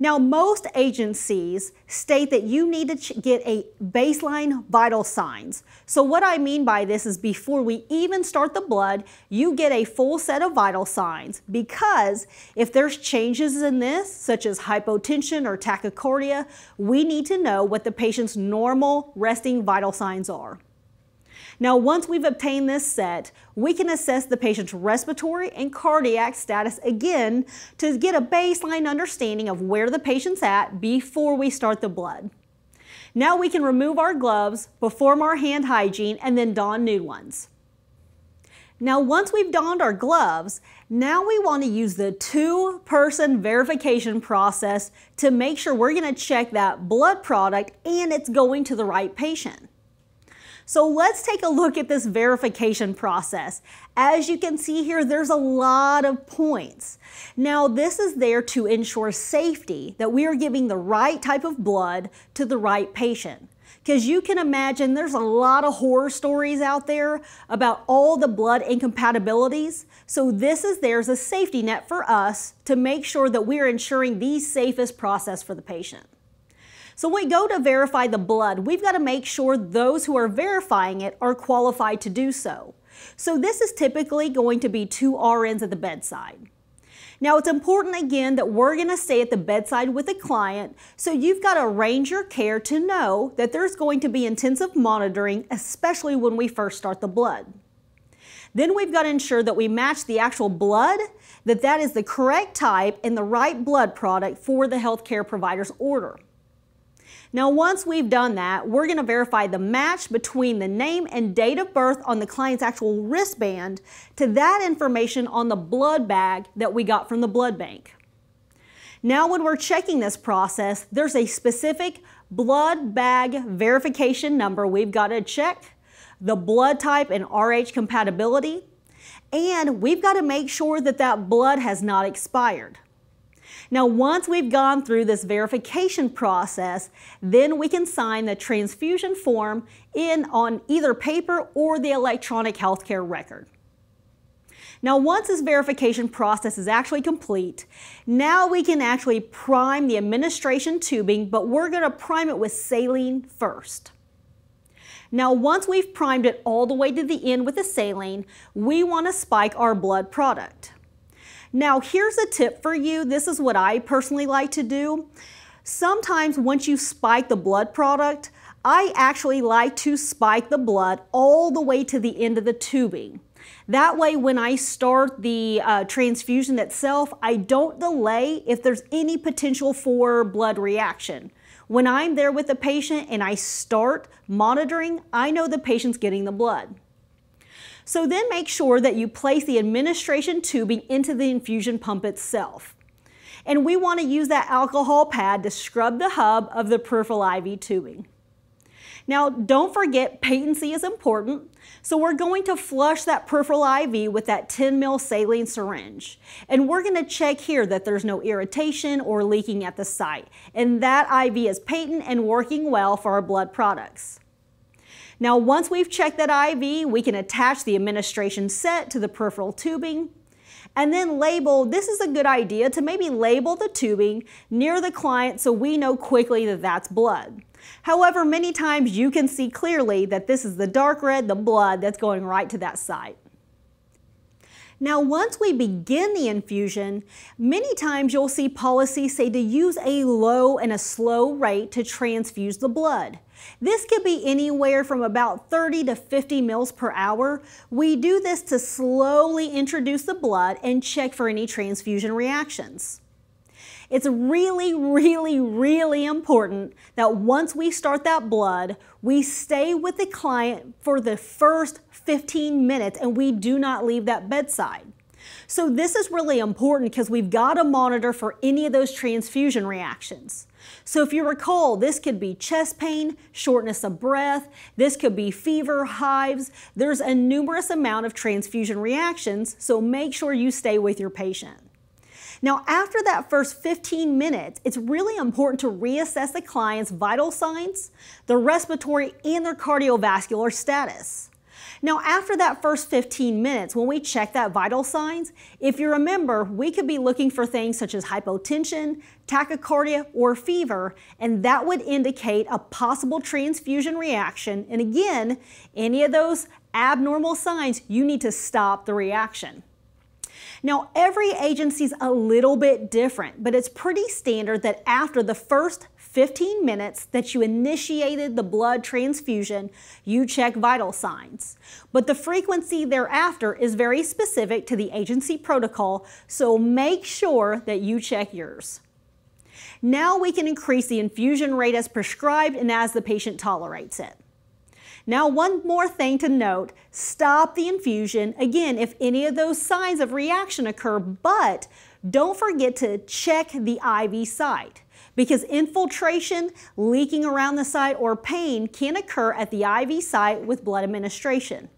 Now, most agencies state that you need to get a baseline vital signs. So what I mean by this is before we even start the blood, you get a full set of vital signs because if there's changes in this, such as hypotension or tachycardia, we need to know what the patient's normal resting vital signs are. Now, once we've obtained this set, we can assess the patient's respiratory and cardiac status again to get a baseline understanding of where the patient's at before we start the blood. Now we can remove our gloves, perform our hand hygiene, and then don new ones. Now, once we've donned our gloves, now we want to use the two-person verification process to make sure we're going to check that blood product and it's going to the right patient. So let's take a look at this verification process. As you can see here, there's a lot of points. Now, this is there to ensure safety, that we are giving the right type of blood to the right patient. Because you can imagine there's a lot of horror stories out there about all the blood incompatibilities. So this is there's a safety net for us to make sure that we're ensuring the safest process for the patient. So when we go to verify the blood, we've got to make sure those who are verifying it are qualified to do so. So this is typically going to be two RNs at the bedside. Now it's important again that we're going to stay at the bedside with the client, so you've got to arrange your care to know that there's going to be intensive monitoring, especially when we first start the blood. Then we've got to ensure that we match the actual blood, that that is the correct type and the right blood product for the healthcare provider's order. Now, once we've done that, we're gonna verify the match between the name and date of birth on the client's actual wristband to that information on the blood bag that we got from the blood bank. Now, when we're checking this process, there's a specific blood bag verification number we've got to check, the blood type and RH compatibility, and we've got to make sure that that blood has not expired. Now, once we've gone through this verification process, then we can sign the transfusion form in on either paper or the electronic healthcare record. Now, once this verification process is actually complete, now we can actually prime the administration tubing, but we're gonna prime it with saline first. Now, once we've primed it all the way to the end with the saline, we wanna spike our blood product. Now here's a tip for you. This is what I personally like to do. Sometimes once you spike the blood product, I actually like to spike the blood all the way to the end of the tubing. That way, when I start the uh, transfusion itself, I don't delay if there's any potential for blood reaction. When I'm there with the patient and I start monitoring, I know the patient's getting the blood. So then make sure that you place the administration tubing into the infusion pump itself. And we want to use that alcohol pad to scrub the hub of the peripheral IV tubing. Now, don't forget patency is important, so we're going to flush that peripheral IV with that 10 ml saline syringe. And we're gonna check here that there's no irritation or leaking at the site. And that IV is patent and working well for our blood products. Now, once we've checked that IV, we can attach the administration set to the peripheral tubing and then label, this is a good idea to maybe label the tubing near the client so we know quickly that that's blood. However, many times you can see clearly that this is the dark red, the blood that's going right to that site. Now, once we begin the infusion, many times you'll see policies say to use a low and a slow rate to transfuse the blood. This could be anywhere from about 30 to 50 mils per hour. We do this to slowly introduce the blood and check for any transfusion reactions. It's really, really, really important that once we start that blood, we stay with the client for the first 15 minutes and we do not leave that bedside. So this is really important because we've got to monitor for any of those transfusion reactions. So if you recall, this could be chest pain, shortness of breath, this could be fever, hives. There's a numerous amount of transfusion reactions, so make sure you stay with your patient. Now, after that first 15 minutes, it's really important to reassess the client's vital signs, their respiratory, and their cardiovascular status. Now, after that first 15 minutes, when we check that vital signs, if you remember, we could be looking for things such as hypotension, tachycardia, or fever, and that would indicate a possible transfusion reaction. And again, any of those abnormal signs, you need to stop the reaction. Now, every agency's a little bit different, but it's pretty standard that after the first 15 minutes that you initiated the blood transfusion, you check vital signs. But the frequency thereafter is very specific to the agency protocol, so make sure that you check yours. Now we can increase the infusion rate as prescribed and as the patient tolerates it. Now, one more thing to note, stop the infusion, again, if any of those signs of reaction occur, but don't forget to check the IV site because infiltration, leaking around the site, or pain can occur at the IV site with blood administration.